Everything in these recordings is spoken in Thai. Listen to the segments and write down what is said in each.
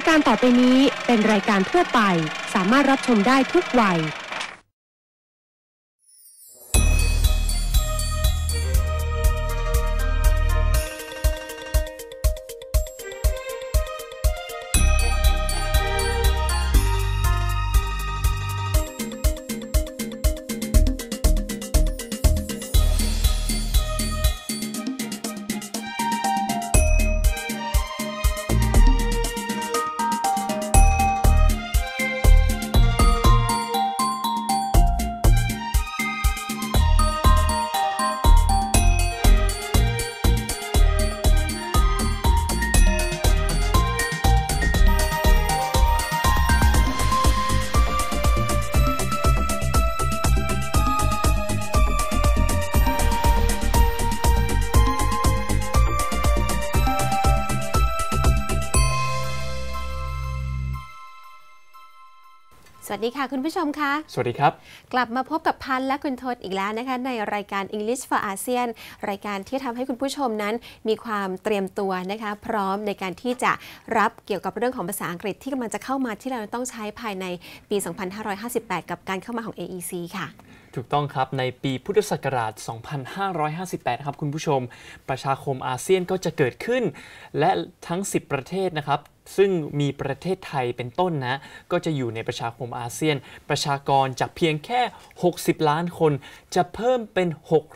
ายการต่อไปนี้เป็นรายการทั่วไปสามารถรับชมได้ทุกวัยสดีค่ะคุณผู้ชมคะสวัสดีครับ กลับมาพบกับพันและคุณทศอีกแล้วนะคะในรายการ English for ASEAN รายการที่ทำให้คุณผู้ชมนั้น มีความเตรียมตัวนะคะ พร้อมในการที่จะรับเกี่ยวกับเรื่องของภาษาอังกฤษที่กำลังจะเข้ามาที่เราต้องใช้ภายในปี 2558 กับการเข้ามาของ AEC ค่ะถูกต้องครับ ในปีพุทธศักราช 2558ครับคุณผู้ชมประชาคมอาเซียนก็จะเกิดขึ้น และทั้ง 10 ประเทศนะครับซึ่งมีประเทศไทยเป็นต้นนะ ก็จะอยู่ในประชาคมอาเซียน ประชากรจากเพียงแค่ 60 ล้านคน จะเพิ่มเป็น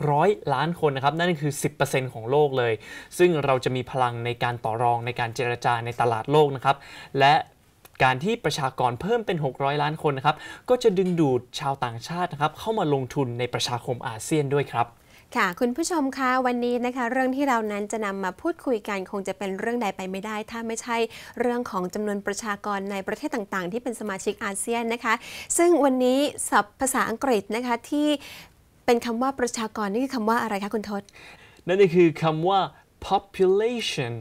600 ล้านคนนะครับนั่นคือ 10%ของโลกเลย ซึ่งเราจะมีพลังในการต่อรองในการเจรจาในตลาดโลกนะครับและการที่ประชากรเพิ่มเป็น 600 ล้านคนนะครับก็จะดึงดูดชาวต่างชาตินะครับเข้ามาลงทุนในประชาคมอาเซียนด้วยครับค่ะคุณผู้ชมคะวันนี้นะคะเรื่องที่เรานั้นจะนำมาพูดคุยกันคงจะเป็นเรื่องใดไปไม่ได้ ถ้าไม่ใช่เรื่องของจำนวนประชากรในประเทศต่างๆ ที่เป็นสมาชิกอาเซียนนะคะซึ่งวันนี้ศัพท์ภาษาอังกฤษนะคะที่เป็นคำว่าประชากรนี่คือคำว่าอะไรคะคุณทศนั่นคือคำว่า population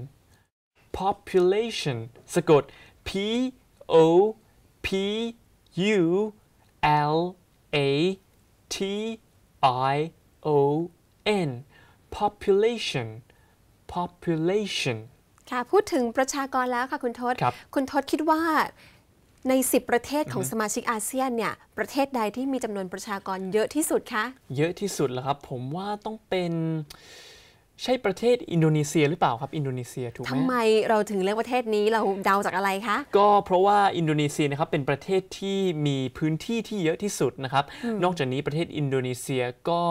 population สะกด p O P U L A T I O N population population ค่ะ พูดถึงประชากรแล้วค่ะคุณทศคคุณทศคิดว่าใน10ประเทศของสมาชิกอาเซียนเนี่ย ประเทศใดที่มีจำนวนประชากรเยอะที่สุดคะ เยอะที่สุดเหรอครับ ผมว่าต้องเป็นใช่ประเทศอินโดนีเซียหรือเปล่าครับอินโดนีเซียถูกไหมทำไมเราถึงเลียกประเทศนี้เราเดาจากอะไรคะก็เพราะว่าอินโดนีเซียนะครับเป็นประเทศที่มีพื้นที่ที่เยอะที่สุดนะครับ นอกจากนี้ประเทศอินโดนีเซียก็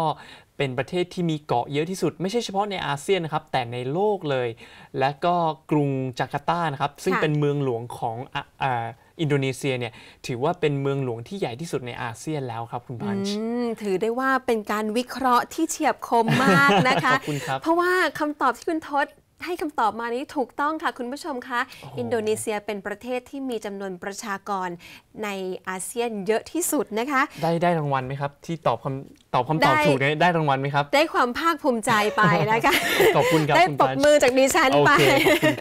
เป็นประเทศที่มีเกาะเยอะที่สุด ไม่ใช่เฉพาะในอาเซียนนะครับ แต่ในโลกเลย และก็กรุงจาการ์ตานะครับ ซึ่งเป็นเมืองหลวงของออินโดนีเซียเนี่ยถือว่าเป็นเมืองหลวงที่ใหญ่ที่สุดในอาเซียนแล้วครับคุณพันช์ถือได้ว่าเป็นการวิเคราะห์ที่เฉียบคมมากนะคะเพราะว่าคำตอบที่คุณทศให้คำตอบมานี้ถูกต้องค่ะ คุณผู้ชมคะ อินโดนีเซียเป็นประเทศที่มีจำนวนประชากรในอาเซียนเยอะที่สุดนะคะ ได้ได้รางวัลไหมครับที่ตอบคำตอบคำตอบถูกได้ได้รางวัลไหมครับ ได้ความภาคภูมิใจไปนะคะขอบคุณครับได้ปรบมือจากดิฉันไป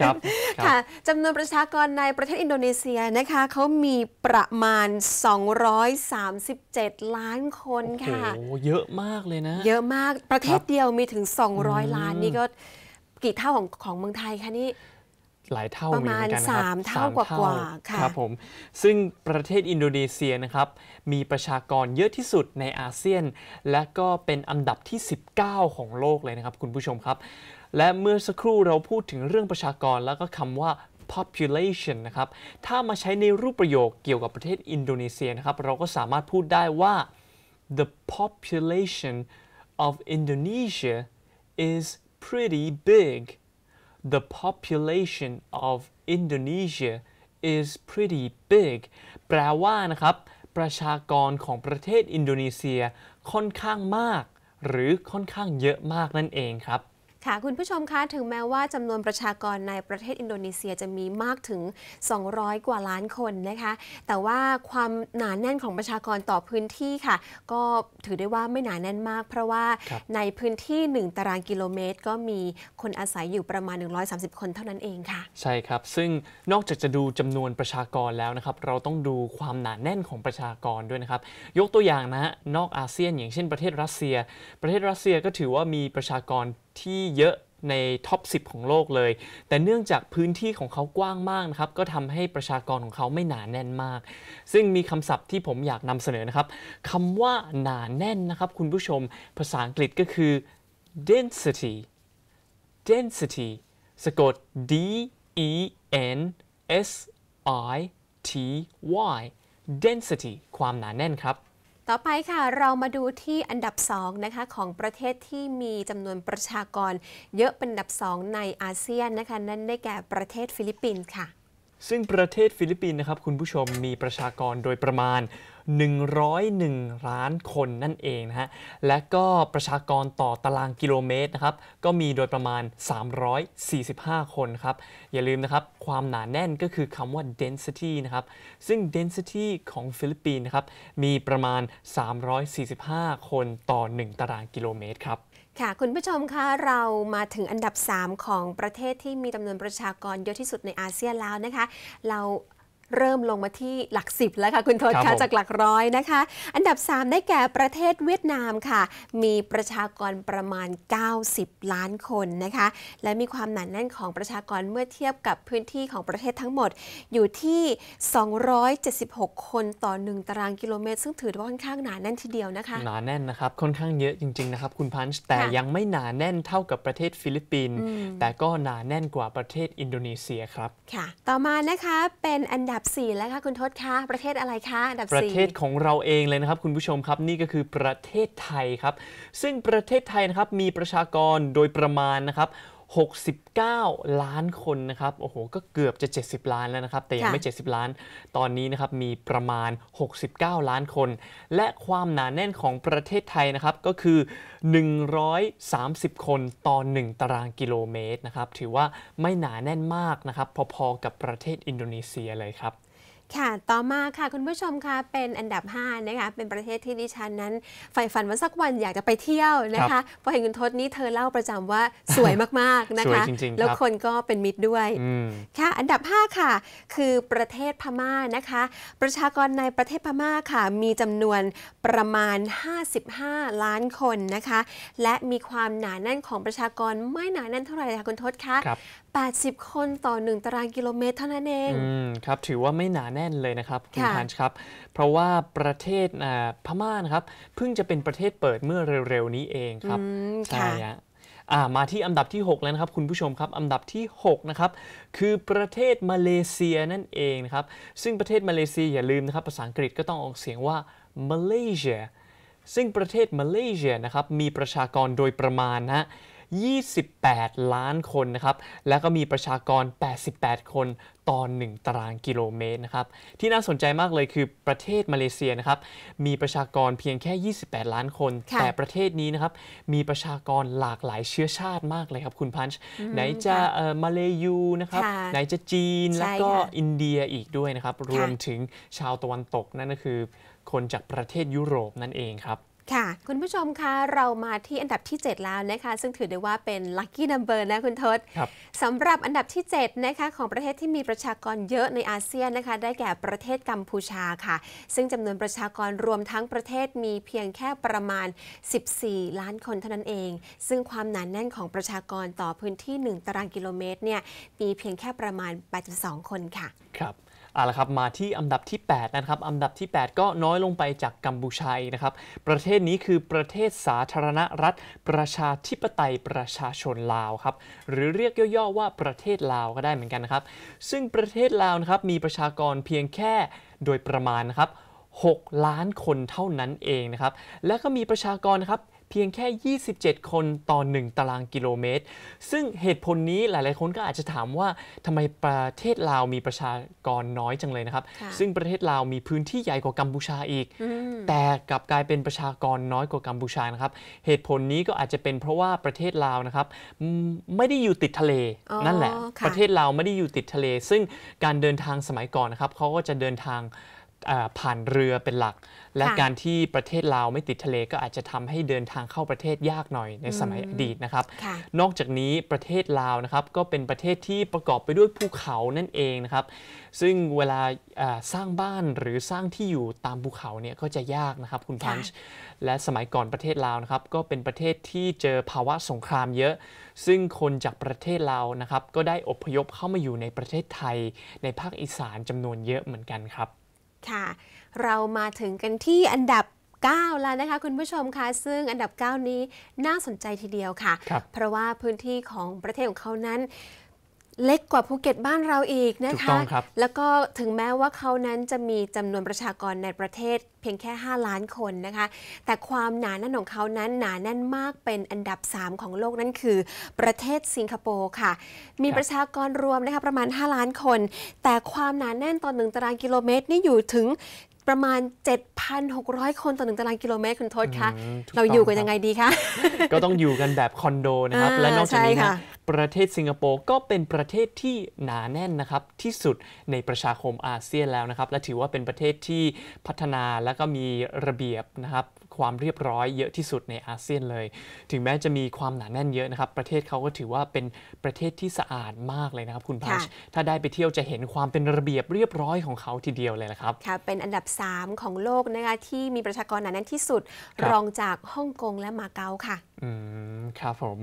ครับค่ะจำนวนประชากรในประเทศอินโดนีเซียนะคะเขามีประมาณ 237 ล้านคนค่ะโอ้เยอะมากเลยนะ เยอะมากประเทศเดียวมีถึง 200 ล้านนี่ก็กี่เท่าของของเมืองไทยคะนี่หลายเท่าประมาณสามเท่ากว่ากว่าครับผมซึ่งประเทศอินโดนีเซียนะครับมีประชากรเยอะที่สุดในอาเซียน และก็เป็นอันดับที่ 19 ของโลกเลยนะครับ คุณผู้ชมครับ และเมื่อสักครู่เราพูดถึงเรื่องประชากร แล้วก็คำว่า population นะครับ ถ้ามาใช้ในรูปประโยคเกี่ยวกับประเทศอินโดนีเซียนะครับเราก็สามารถพูดได้ว่า the population of Indonesia is pretty big. The population of Indonesia is pretty big แปลว่านะครับ ประชากรของประเทศอินโดนีเซีย ค่อนข้างมาก หรือค่อนข้างเยอะมากนั่นเองครับค่ะคุณผู้ชมคะถึงแม้ว่าจำนวนประชากรในประเทศอินโดนีเซียจะมีมากถึง 200 กว่าล้านคนนะคะแต่ว่าความหนาแน่นของประชากรต่อพื้นที่ค่ะ ก็ถือได้ว่าไม่หนาแน่นมาก เพราะว่าในพื้นที่ 1 ตารางกิโลเมตร ก็มีคนอาศัยอยู่ประมาณ 130 คนเท่านั้นเองค่ะใช่ครับ ซึ่งนอกจากจะดูจำนวนประชากรแล้วนะครับ เราต้องดูความหนาแน่นของประชากรด้วยนะครับยกตัวอย่างนะนอกอาเซียน อย่างเช่นประเทศรัสเซีย ประเทศรัสเซียก็ถือว่ามีประชากรที่เยอะในท็อป10 ของโลกเลย แต่เนื่องจากพื้นที่ของเขากว้างมากนะครับ ก็ทำให้ประชากรของเขาไม่หนาแน่นมาก ซึ่งมีคำศัพท์ที่ผมอยากนำเสนอนะครับ คำว่าหนาแน่นนะครับคุณผู้ชม ภาษาอังกฤษก็คือ density density สกด d e n s i t y density ความหนาแน่นครับต่อไปค่ะเรามาดูที่อันดับ2นะคะของประเทศที่มีจำนวนประชากรเยอะเป็นอันดับ 2 ในอาเซียนนะคะนั่นได้แก่ประเทศฟิลิปปินส์ค่ะซึ่งประเทศฟิลิปปินส์นะครับคุณผู้ชมมีประชากรโดยประมาณ 101ล้านคนนั่นเองนะฮะและก็ประชากรต่อตารางกิโลเมตรนะครับก็มีโดยประมาณ 345 คนครับ อย่าลืมนะครับความหนาแน่นก็คือคำว่า density นะครับซึ่ง density ของฟิลิปปินส์นะครับมีประมาณ 345 คนต่อ 1 ตารางกิโลเมตรครับค่ะคุณผู้ชมคะเรามาถึงอันดับ 3 ของประเทศที่มีจำนวนประชากรเยอะที่สุดในอาเซียนแล้วนะคะเราเริ่มลงมาที่หลักสิบแล้วค่ะคุณทศคะจากหลักร้อยนะคะ อันดับ 3 ได้แก่ประเทศเวียดนามค่ะ มีประชากรประมาณ 90 ล้านคนนะคะ และมีความหนาแน่นของประชากรเมื่อเทียบกับพื้นที่ของประเทศทั้งหมดอยู่ที่ 276 คนต่อ 1 ตารางกิโลเมตร ซึ่งถือว่าค่อนข้างหนาแน่นทีเดียวนะคะ หนาแน่นนะครับ ค่อนข้างเยอะจริงๆนะครับคุณพันช์แต่ยังไม่หนาแน่นเท่ากับประเทศฟิลิปปินส์แต่ก็หนาแน่นกว่าประเทศอินโดนีเซียครับค่ะต่อมานะคะเป็นอันดับบ4แล้วค่ะคุณทศคะ ประเทศอะไรคะอันดับประเทศของเราเองเลยนะครับคุณผู้ชมครับนี่ก็คือประเทศไทยครับ ซึ่งประเทศไทยนะครับมีประชากรโดยประมาณนะครับ69 ล้านคนนะครับ โอ้โหก็เกือบจะ 70 ล้านแล้วนะครับ แต่ยังไม่ 70 ล้าน ตอนนี้นะครับมีประมาณ 69 ล้านคน และความหนาแน่นของประเทศไทยนะครับก็คือ 130 คนต่อ1ตารางกิโลเมตรนะครับถือว่าไม่หนาแน่นมากนะครับ พอ ๆ กับประเทศอินโดนีเซียเลยครับค่ะ ต่อมาค่ะคุณผู้ชมคะเป็นอันดับ5นะคะเป็นประเทศที่ดิฉันนั้นใฝ่ฝันว่าสักวันอยากจะไปเที่ยวนะคะพอเห็นคุณทศนี้เธอเล่าประจำว่าสวยมากๆนะคะสวยจริงแล้วคนก็เป็นมิตรด้วยค่ะอันดับ5ค่ะคือประเทศพม่านะคะประชากรในประเทศพม่าค่ะ มีจำนวนประมาณ 55 ล้านคนนะคะ และมีความหนาแน่นของประชากรไม่หนาแน่นเท่าไหร่ค่ะคุณทศคะ80 คนต่อ 1 ตารางกิโลเมตร เท่านั้นเองอครับถือว่าไม่หนาแน่นเลยนะครับคุณพันชครับ เพราะว่าประเทศพม่านะครับเพิ่งจะเป็นประเทศเปิดเมื่อเร็วๆนี้เองครับใช่ฮะมาที่อันดับที่ 6 แล้วนะครับ คุณผู้ชมครับอันดับที่ 6 นะครับ คือประเทศมาเลเซียนั่นเองนะครับ ซึ่งประเทศมาเลเซียอย่าลืมนะครับ ภาษาอังกฤษก็ต้องออกเสียงว่ามาเลเซียซึ่งประเทศมาเลเซียนะครับมีประชากรโดยประมาณนะ28 ล้านคนนะครับ แล้วก็มีประชากร 88 คน ต่อ 1 ตารางกิโลเมตรนะครับ ที่น่าสนใจมากเลยคือประเทศมาเลเซียนะครับ มีประชากรเพียงแค่ 28 ล้านคน แต่ประเทศนี้นะครับ มีประชากรหลากหลายเชื้อชาติมากเลยครับคุณพันช์ไหนจะมาเลยูนะครับ ไหนจะจีนแล้วก็อินเดียอีกด้วยนะครับ รวมถึงชาวตะวันตกนั่นก็คือคนจากประเทศยุโรปนั่นเองครับค่ะคุณผู้ชมคะเรามาที่อันดับที่ 7 แล้วนะคะซึ่งถือได้ว่าเป็นลัคกี้นัมเบอร์นะ คุณทศสำหรับอันดับที่7นะคะของประเทศที่มีประชากรเยอะในอาเซียนนะคะ ได้แก่ประเทศกัมพูชาค่ะ ซึ่งจำนวนประชากรรวมทั้งประเทศมีเพียงแค่ประมาณ 14 ล้านคนเท่านั้นเอง ซึ่งความหนานแน่นของประชากรต่อพื้นที่ 1 ตารางกิโลเมตรเนี่ยมีเพียงแค่ประมาณ 82 คนค่ะครับเอาละครับมาที่อันดับที่8นะครับอันดับที่ 8 ก็น้อยลงไปจากกัมพูชัยนะครับประเทศนี้คือประเทศสาธารณรัฐ ประชาธิปไตยประชาชนลาวครับหรือเรียกย่อๆว่าประเทศลาวก็ได้เหมือนกันนะครับซึ่งประเทศลาวนะครับมีประชากรเพียงแค่โดยประมาณนะครับ6ล้านคนเท่านั้นเองนะครับและก็มีประชากรนะครับเพียงแค่ 27 คน ต่อ 1 ตาราง กิโลเมตร ซึ่งเหตุผลนี้ หลาย ๆ คน ก็อาจจะถามว่า ทำไมประเทศลาวมีประชากรน้อยจังเลยนะครับ ซึ่งประเทศลาวมีพื้นที่ใหญ่กว่ากัมพูชาอีก แต่กลับกลายเป็นประชากรน้อยกว่ากัมพูชานะครับ เหตุผลนี้ก็อาจจะเป็นเพราะว่าประเทศลาวนะครับ ไม่ได้อยู่ติดทะเล นั่นแหละ ประเทศลาวไม่ได้อยู่ติดทะเล ซึ่งการเดินทางสมัยก่อนนะครับ เขาก็จะเดินทางผ่านเรือเป็นหลักและการที่ประเทศลาวไม่ติดทะเลก็อาจจะทำให้เดินทางเข้าประเทศยากหน่อยในสมัยอดีตนะครับ นอกจากนี้ประเทศลาวนะครับก็เป็นประเทศที่ประกอบไปด้วยภูเขานั่นเองนะครับซึ่งเวลาสร้างบ้านหรือสร้างที่อยู่ตามภูเขาเนี่ยก็จะยากนะครับคุณพันช์และสมัยก่อนประเทศลาวนะครับ ก็เป็นประเทศที่เจอภาวะสงครามเยอะ ซึ่งคนจากประเทศลาวนะครับก็ได้อพยพเข้ามาอยู่ในประเทศไทย ในภาคอีสานจำนวนเยอะเหมือนกันครับค่ะเรามาถึงกันที่อันดับ9แล้วนะคะ คุณผู้ชมคะซึ่งอันดับ 9 นี้น่าสนใจทีเดียวค่ะคเพราะว่าพื้นที่ของประเทศของเขานั้นเล็กกว่าภูเก็ตบ้านเราอีกนะคะคแล้วก็ถึงแม้ว่าเขานั้นจะมีจำนวนประชากรในประเทศเพียงแค่ 5 ล้านคนนะคะ แต่ความหนาแน่นของเขานั้นหนาแน่นมากเป็นอันดับ 3 ของโลกนั่นคือ ประเทศสิงคโปร์ค่ะ มีประชากรรวมนะคะประมาณ 5 ล้านคน แต่ความหนาแน่นตอนหนึ่งตารางกิโลเมตรนี่อยู่ถึงประมาณ 7,600 คน ต่อหนึ่งตารางกิโลเมตรคุณทศคะเราอยู่กันยังไงดีคะ ก็ต้องอยู่กันแบบคอนโดนะครับ และนอกจากนี้นะประเทศสิงคโปร์ก็เป็นประเทศที่หนาแน่นนะครับที่สุดในประชาคมอาเซียนแล้วนะครับ และถือว่าเป็นประเทศที่พัฒนาและก็มีระเบียบนะครับความเรียบร้อยเยอะที่สุดในอาเซียนเลย ถึงแม้จะมีความหนาแน่นเยอะนะครับ ประเทศเขาก็ถือว่าเป็นประเทศที่สะอาดมากเลยนะครับ คุณพัชถ้าได้ไปเที่ยวจะเห็นความเป็นระเบียบเรียบร้อยของเขาทีเดียวเลยละครับ ค่ะ เป็นอันดับ 3 ของโลกนะคะที่มีประชากรหนาแน่นที่สุดรรองจากฮ่องกงและมาเก๊าค่ะ อืม ครับผม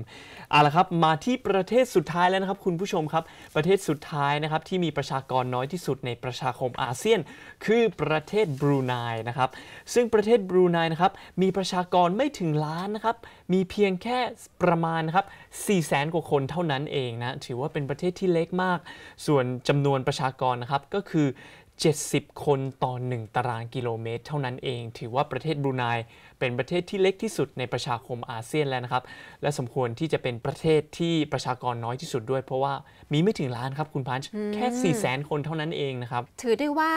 เอาละครับ มาที่ประเทศสุดท้ายแล้วนะครับ คุณผู้ชมครับ ประเทศสุดท้ายนะครับที่มีประชากรน้อยที่สุดในประชาคมอาเซียน คือประเทศบรูไนนะครับ ซึ่งประเทศบรูไนนะครับมีประชากรไม่ถึงล้านนะครับ มีเพียงแค่ประมาณครับ4แสนกว่าคนเท่านั้นเองนะ ถือว่าเป็นประเทศที่เล็กมาก ส่วนจำนวนประชากรนะครับ ก็คือ70 คนต่อ1ตารางกิโลเมตรเท่านั้นเอง ถือว่าประเทศบรูไนเป็นประเทศที่เล็กที่สุดในประชาคมอาเซียนแล้วนะครับ และสมควรที่จะเป็นประเทศที่ประชากรน้อยที่สุดด้วย เพราะว่ามีไม่ถึงล้านครับคุณพันช์แค่4 0 0 0 0 คนเท่านั้นเองนะครับ ถือได้ว่า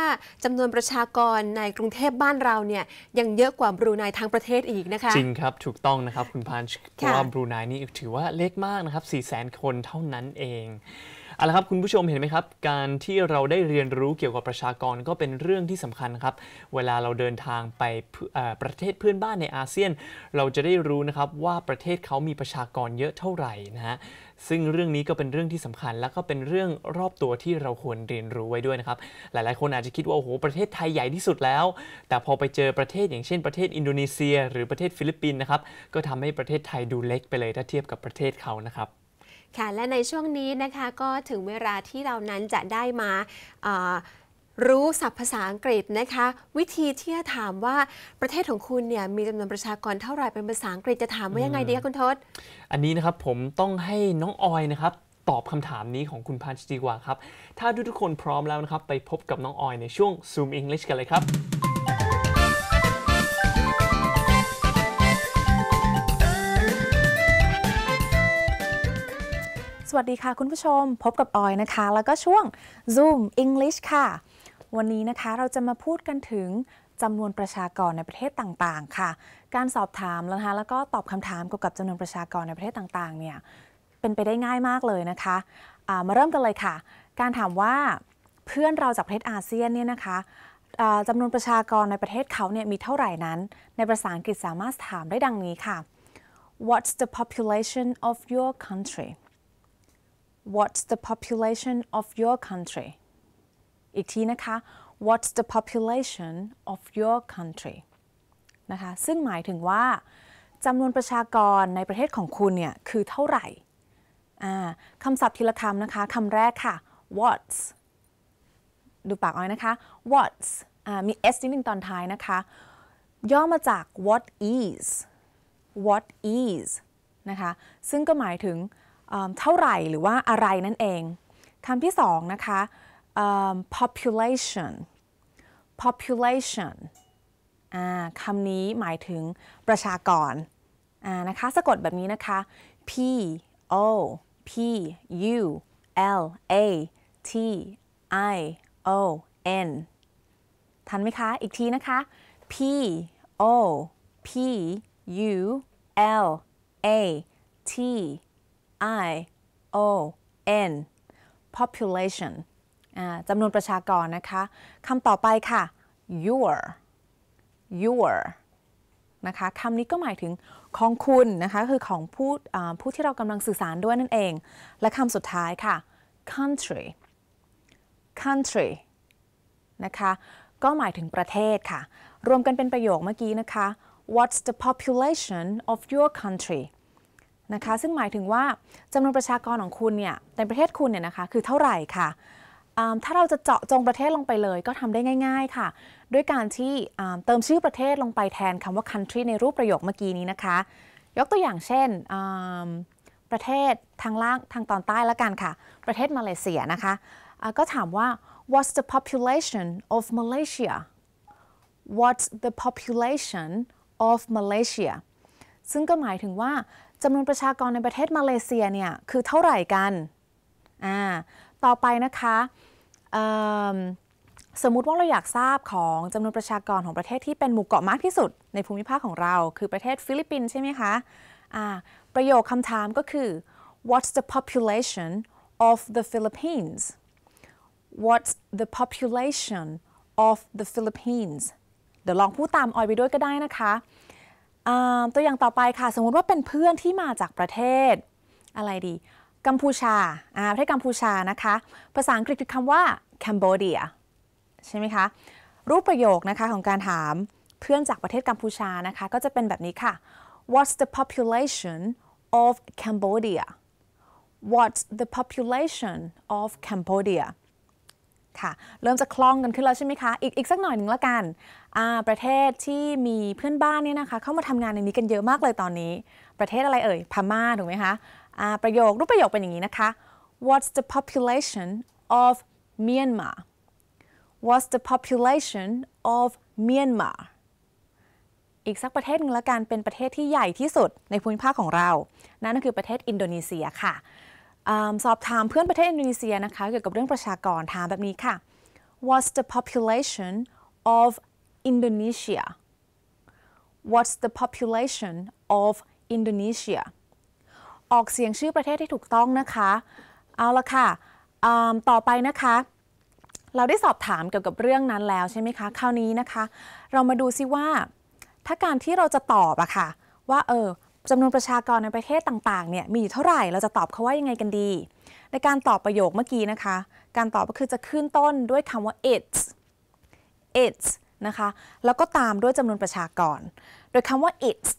จำนวนประชากรในกรุงเทพบ้านเราเนี่ยยังเยอะกว่าบรูไนทั้งประเทศอีกนะคะ จริงครับถูกต้องนะครับคุณพันช์เพราะว่าบรูไนนี่ถือว่าเล็กมากนะครับ4 0 0 0 0 0 คนเท่านั้นเองเอาละครับคุณผู้ชมเห็นไหมครับ การที่เราได้เรียนรู้เกี่ยวกับประชากรก็เป็นเรื่องที่สำคัญครับ เวลาเราเดินทางไปประเทศเพื่อนบ้านในอาเซียน เราจะได้รู้นะครับว่าประเทศเขามีประชากรเยอะเท่าไหร่นะฮะซึ่งเรื่องนี้ก็เป็นเรื่องที่สำคัญ และก็เป็นเรื่องรอบตัวที่เราควรเรียนรู้ไว้ด้วยนะครับ หลายๆคนอาจจะคิดว่าโอ้โหประเทศไทยใหญ่ที่สุดแล้ว แต่พอไปเจอประเทศอย่างเช่น ประเทศอินโดนีเซีย หรือประเทศฟิลิปปินส์นะครับก็ทำให้ประเทศไทยดูเล็กไปเลยถ้าเทียบกับประเทศเขานะครับค่ะและในช่วงนี้นะคะก็ถึงเวลาที่เรานั้นจะได้มารู้ศัพท์ภาษาอังกฤษนะคะ วิธีที่จะถามว่าประเทศของคุณเนี่ยมีจำนวนประชากรเท่าไหร่เป็นภาษาอังกฤษจะถามว่ายังไงดีคะคุณทศอันนี้นะครับผมต้องให้น้องออยนะครับตอบคำถามนี้ของคุณพันชดีกว่าครับ ถ้าทุกทุกคนพร้อมแล้วนะครับไปพบกับน้องออยในช่วง Zoom English กันเลยครับวัสดีค่ะคุณผู้ชมพบกับออยนะคะแล้วก็ช่วง Zoom English ค่ะวันนี้นะคะเราจะมาพูดกันถึงจำนวนประชากรในประเทศต่างๆค่ะการสอบถามนะคะแล้วก็ตอบคำถามเกี่ยวกับจำนวนประชากรในประเทศต่างๆเนี่ยเป็นไปได้ง่ายมากเลยนะคะะมาเริ่มกันเลยค่ะ การถามว่าเพื่อนเราจากประเทศอาเซียนเนี่ยนะคะจำนวนประชากรในประเทศเขาเนี่ยมีเท่าไหร่นั้นในภาษาอังกฤษสามารถถามได้ดังนี้ค่ะ What's the population of your country What's the population of your country อีกทีนะคะ What's the population of your country นะคะซึ่งหมายถึงว่าจำนวนประชากรในประเทศของคุณเนี่ย คือเท่าไหร่คำศัพท์ทีละคำนะคะคำแรกค่ะ What's ดูปากอ้อยนะคะ What's มี s นิดนึงตอนท้ายนะคะ ย่อมาจาก what is what is นะคะซึ่งก็หมายถึงเท่าไหร่ หรือว่าอะไร นั่นเอง คำที่สองนะคะ population population คำนี้หมายถึงประชากรนะคะ สะกดแบบนี้นะคะ p o p u l a t i o n ทันไหมคะ อีกทีนะคะ p o p u l a t I O N population จำนวนประชากรนะคะคำต่อไปค่ะ your your นะคะคำนี้ก็หมายถึงของคุณนะคะ คือของผู้ผู้ที่เรากำลังสื่อสารด้วยนั่นเอง และคำสุดท้ายค่ะ country country นะคะ ก็หมายถึงประเทศค่ะ รวมกันเป็นประโยคเมื่อกี้นะคะ What's the population of your country ะคะซึ่งหมายถึงว่าจำนวนประชากรของคุณเนี่ยในประเทศคุณเนี่ยนะคะคือเท่าไหร่ค่ะถ้าเราจะเจาะจงประเทศลงไปเลยก็ทำได้ง่ายๆค่ะด้วยการที่เติมชื่อประเทศลงไปแทนคำว่า country ในรูปประโยคเมื่อกี้นี้นะคะ ยกตัวอย่างเช่นประเทศทางล่างทางตอนใต้ละกันค่ะ ประเทศมาเลเซียนะคะ ก็ถามว่า what's the population of Malaysia what's the population of Malaysia ซึ่งก็หมายถึงว่าจำนวนประชากรในประเทศมาเลเซียเนี่ยคือเท่าไหร่กันอ่าต่อไปนะคะ สมมุติว่าเราอยากทราบของจำนวนประชากรของประเทศที่เป็นหมู่เกาะมากที่สุดในภูมิภาคของเราคือประเทศฟิลิปปินส์ใช่ไหมคะะประโยคคำถามก็คือ what's the population of the Philippines what's the population of the Philippines เดี๋ยวลองพูดตามออยไปด้วยก็ได้นะคะตัวอย่างต่อไปค่ะ สมมติว่าเป็นเพื่อนที่มาจากประเทศ อะไรดี กัมพูชาประเทศกัมพูชานะคะ ภาษาอังกฤษคือคำว่า Cambodia ใช่ไหมคะ รูปประโยคนะคะ ของการถามเพื่อนจากประเทศกัมพูชานะคะ ก็จะเป็นแบบนี้ค่ะ What's the population of Cambodia What's the population of Cambodia ค่ะเริ่มจะคล่องกันขึ้นแล้วใช่ไหมคะอีกอีกสักหน่อยหนึ่งละกัน ประเทศที่มีเพื่อนบ้านเนี่ยนะคะเข้ามาทำงานในนี้กันเยอะมากเลยตอนนี้ ประเทศอะไรเอ่ย พม่าถูกไหมคะประโยครูปประโยคเป็นอย่างนี้นะคะ What's the population of Myanmar What's the population of Myanmar อีกสักประเทศนึงละกันเป็นประเทศที่ใหญ่ที่สุดในภูมิภาคของเรา นั่นก็คือประเทศอินโดนีเซียค่ะสอบถามเพื่อนประเทศอินโดนีเซียนะคะ เกี่ยวกับเรื่องประชากรถามแบบนี้ค่ะ What's the population of Indonesia What's the population of Indonesia ออกเสียงชื่อประเทศที่ถูกต้องนะคะ เอาละค่ะ ต่อไปนะคะ เราได้สอบถามเกี่ยวกับเรื่องนั้นแล้วใช่ไหมคะ คราวนี้นะคะ เรามาดูซิว่า ถ้าการที่เราจะตอบอะค่ะว่าเออจำนวนประชากรในประเทศต่างๆ เนี่ย มีอยู่เท่าไหร่ เราจะตอบเขาว่ายังไงกันดี ในการตอบประโยคเมื่อกี้นะคะ การตอบก็คือจะขึ้นต้นด้วยคำว่า it's it's นะคะ แล้วก็ตามด้วยจำนวนประชากร โดยคำว่า it's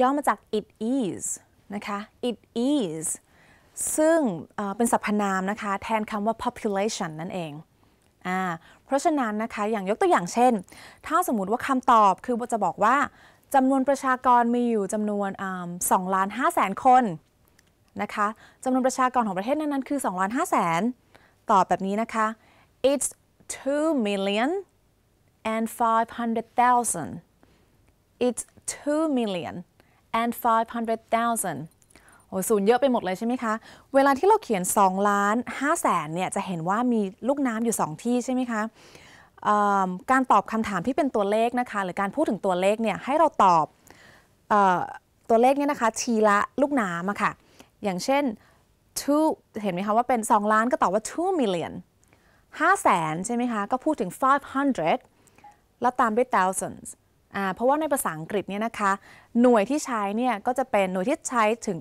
ย่อมาจาก it is นะคะ it is ซึ่งเป็นสรรพนามนะคะ แทนคำว่า population นั่นเองอ่าเพราะฉะนั้นนะคะ อย่างยกตัวอย่างเช่น ถ้าสมมติว่าคำตอบคือจะบอกว่าจำนวนประชากรมีอยู่จำนวน2ล้าน5แสนคนนะคะจำนวนประชากรของประเทศนั้นนั้นคือ2ล้าน5แสนตอบแบบนี้นะคะ it's 2 million and 500,000 it's 2 million and 500,000โอ้ศูนย์เยอะไปหมดเลยใช่ไหมคะ เวลาที่เราเขียน2ล้าน5แสนเนี่ย จะเห็นว่ามีลูกน้ำอยู่ 2 ที่ใช่ไหมคะการตอบคำถามที่เป็นตัวเลขนะคะหรือการพูดถึงตัวเลขเนี่ยให้เราตอบอตัวเลขเนี่ยนะคะชีละลูกน้ำอะค่ะอย่างเช่น two เห็นไหมคะว่าเป็น 2 ล้านก็ตอบว่า two million 5แสนใช่ไหมคะ ก็พูดถึง 500 แล้วตามด้วย thousands อ่าเพราะว่าในภาษาอังกฤษเนี่ยนะคะหน่วยที่ใช้เนี่ยก็จะเป็นหน่วยที่ใช้ถึง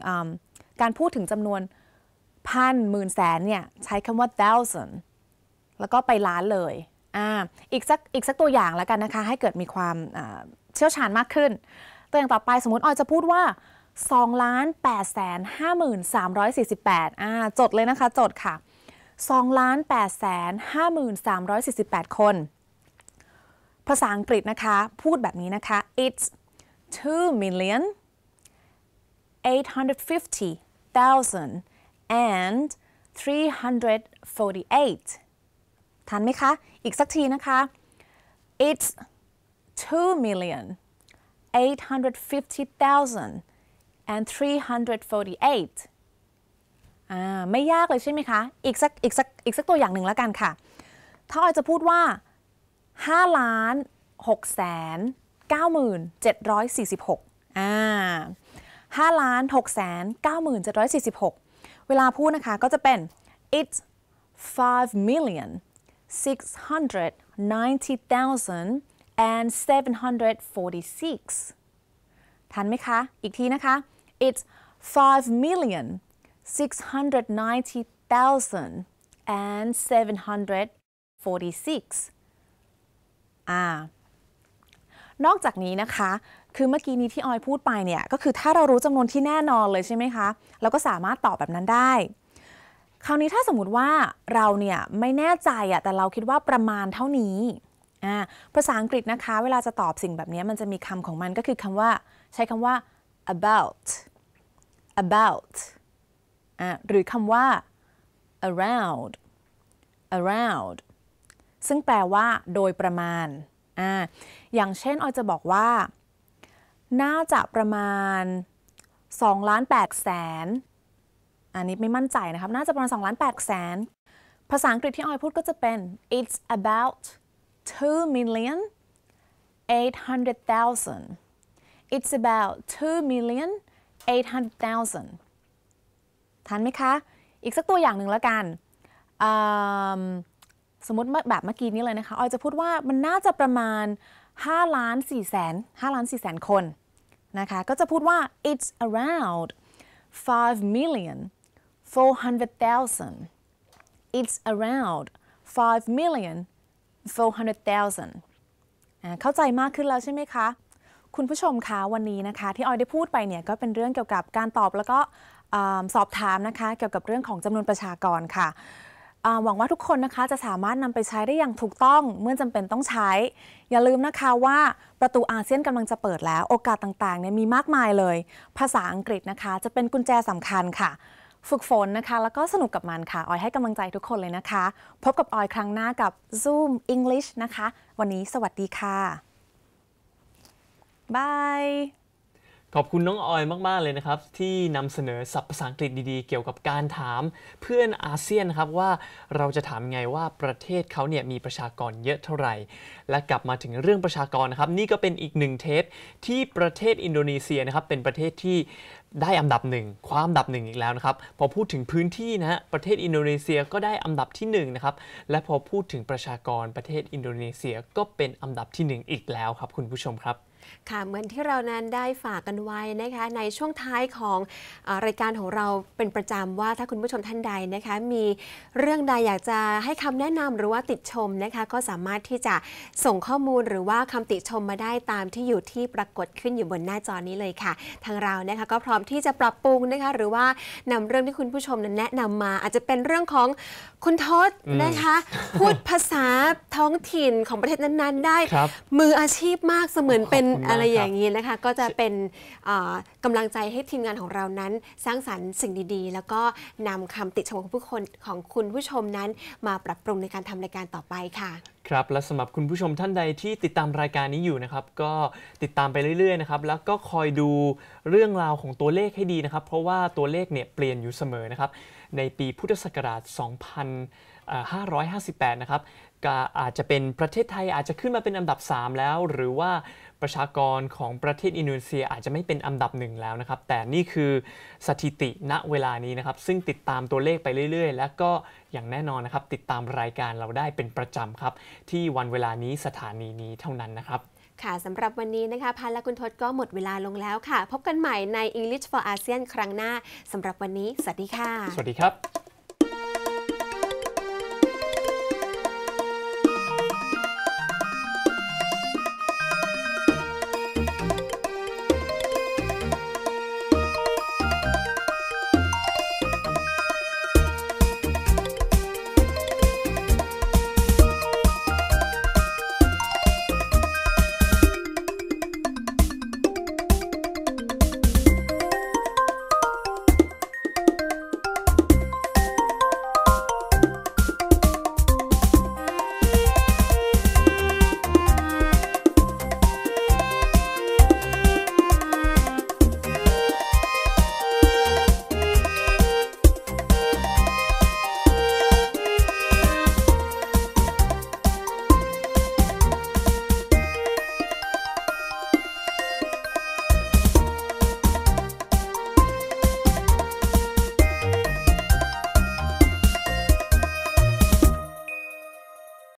การพูดถึงจำนวนพันหมื่นแสนเนี่ยใช้คำว่า thousand แล้วก็ไปล้านเลยอีกสักอีกสักตัวอย่างแล้วกันนะคะ ให้เกิดมีความเชี่ยวชาญมากขึ้น ตัวอย่างต่อไปสมมติออยจะพูดว่า2ล้าน8แสน5348อ่าจดเลยนะคะ จดค่ะ2ล้าน8แสน5348 คน ภาษาอังกฤษนะคะ พูดแบบนี้นะคะ it's 2 million 850,000 and 348ทันไหมคะ อีกสักทีนะคะ it's 2 million 850,000 and 348อ่าไม่ยากเลยใช่ไหมคะ อีกสักอีกสักอีกสักตัวอย่างหนึ่งแล้วกันค่ะ ถ้าออยจะพูดว่า5ล้าน6แสน9 7 4 6อ่า5ล้าน6แสน9 7 4 6 เวลาพูดนะคะ ก็จะเป็น it's 5 million 6 9 0 746ทันไหมคะ อีกทีนะคะ it's 5 million 6 9 0 and 746อานอกจากนี้นะคะ คือเมื่อกี้นี้ที่ออยพูดไปเนี่ย ก็คือถ้าเรารู้จำนวนที่แน่นอนเลยใช่ไหมคะ เราก็สามารถตอบแบบนั้นได้คราวนี้ถ้าสมมติว่าเราเนี่ยไม่แน่ใจอะแต่เราคิดว่าประมาณเท่านี้ ภาษาอังกฤษนะคะเวลาจะตอบสิ่งแบบนี้มันจะมีคำของมันก็คือคำว่าใช้คำว่า about about หรือคำว่า around around ซึ่งแปลว่าโดยประมาณ อย่างเช่นออยจะบอกว่า น่าจะประมาณ2ล้าน8แสนอันนี้ไม่มั่นใจนะครับ น่าจะประมาณ2ล้าน8แสนภาษาอังกฤษที่ออยพูดก็จะเป็น it's about 2 million 800,000 it's about 2 million 800,000 ทันไหมคะ อีกสักตัวอย่างหนึ่งแล้วกันสมมติแบบเมื่อกี้นี้เลยนะคะ ออยจะพูดว่ามันน่าจะประมาณ5ล้าน4แสน5ล้าน4แสนคน นะคะ ก็จะพูดว่า it's around 5 million 400,000. It's around 5 million 400,000เข้าใจมากขึ้นแล้วใช่ไหมคะ คุณผู้ชมคะวันนี้นะคะ ที่ออยได้พูดไปเนี่ย ก็เป็นเรื่องเกี่ยวกับการตอบแล้วก็สอบถามนะคะ เกี่ยวกับเรื่องของจำนวนประชากรค่ะ หวังว่าทุกคนนะคะจะสามารถนำไปใช้ได้อย่างถูกต้อง เมื่อจำเป็นต้องใช้ อย่าลืมนะคะว่าประตูอาเซียนกำลังจะเปิดแล้วโอกาสต่างๆเนี่ยมีมากมายเลย ภาษาอังกฤษนะคะ จะเป็นกุญแจสำคัญค่ะฝึกฝนนะคะแล้วก็สนุกกับมันค่ะออยให้กำลังใจทุกคนเลยนะคะพบกับออยครั้งหน้ากับ Zoom English นะคะ วันนี้สวัสดีค่ะ บาย ขอบคุณน้องออยมากๆ เลยนะครับ ที่นำเสนอศัพท์ภาษาอังกฤษดีๆเกี่ยวกับการถามเพื่อนอาเซียนครับว่าเราจะถามไงว่าประเทศเขาเนี่ยมีประชากรเยอะเท่าไหร่ และกลับมาถึงเรื่องประชากรนะครับ นี่ก็เป็นอีกหนึ่งเทปที่ประเทศอินโดนีเซียนะครับเป็นประเทศที่ได้อันดับหนึ่งความอันดับหนึ่งอีกแล้วนะครับ พอพูดถึงพื้นที่นะฮะประเทศอินโดนีเซียก็ได้อันดับที่1นนะครับและพอพูดถึงประชากรประเทศอินโดนีเซียก็เป็นอันดับที่ 1 อีกแล้วครับคุณผู้ชมครับค่ะเหมือนที่เรานั้นได้ฝากกันไว้นะคะในช่วงท้ายของอรายการของเราเป็นประจำว่าถ้าคุณผู้ชมท่านใดนะคะมีเรื่องใดอยากจะให้คำแนะนำหรือว่าติดชมนะคะก็สามารถที่จะส่งข้อมูลหรือว่าคำติชมมาได้ตามที่อยู่ที่ปรากฏขึ้นอยู่บนหน้าจอนี้เลยค่ะทางเรานะคะก็พร้อมที่จะปรับปรุงนะคะหรือว่านำเรื่องที่คุณผู้ชมนั้นแนะนำมา อาจจะเป็นเรื่องของคุณทศนะคะ พูดภาษาท้องถิ่นของประเทศนั้นๆ ได้มืออาชีพมากเสมือนเป็นอะไรอย่างนี้นะคะก็จะเป็นกำลังใจให้ทีมงานของเรานั้น สร้างสรรค์สิ่งดี ๆ แล้วก็นำคำติชมของผู้คนของคุณผู้ชมนั้นมาปรับปรุงในการทำรายการต่อไปค่ะครับและสำหรับคุณผู้ชมท่านใดที่ติดตามรายการนี้อยู่นะครับก็ติดตามไปเรื่อยๆนะครับ แล้วก็คอยดูเรื่องราวของตัวเลขให้ดีนะครับ เพราะว่าตัวเลขเนี่ยเปลี่ยนอยู่เสมอนะครับในปีพุทธศักราช 2 0 558 นะครับก็อาจจะเป็นประเทศไทยอาจจะขึ้นมาเป็นอันดับ 3 แล้ว หรือว่าประชากรของประเทศอินโดนีเซียอาจจะไม่เป็นอันดับหนึ่งแล้วนะครับ แต่นี่คือสถิติณเวลานี้นะครับ ซึ่งติดตามตัวเลขไปเรื่อย ๆ และก็อย่างแน่นอนนะครับติดตามรายการเราได้เป็นประจำครับ ที่วันเวลานี้สถานีนี้เท่านั้นนะครับ ค่ะสำหรับวันนี้นะคะพันและคุณทศก็หมดเวลาลงแล้วค่ะ พบกันใหม่ใน English for ASEAN ครั้งหน้าสำหรับวันนี้ สวัสดีค่ะ สวัสดีครับ